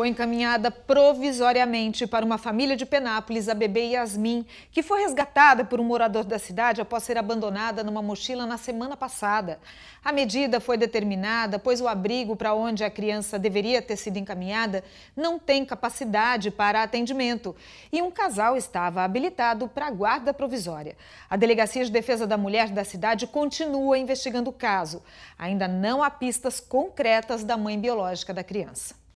foi encaminhada provisoriamente para uma família de Penápolis, a bebê Yasmin, que foi resgatada por um morador da cidade após ser abandonada numa mochila na semana passada. A medida foi determinada pois o abrigo para onde a criança deveria ter sido encaminhada não tem capacidade para atendimento e um casal estava habilitado para guarda provisória. A Delegacia de Defesa da Mulher da cidade continua investigando o caso. Ainda não há pistas concretas da mãe biológica da criança.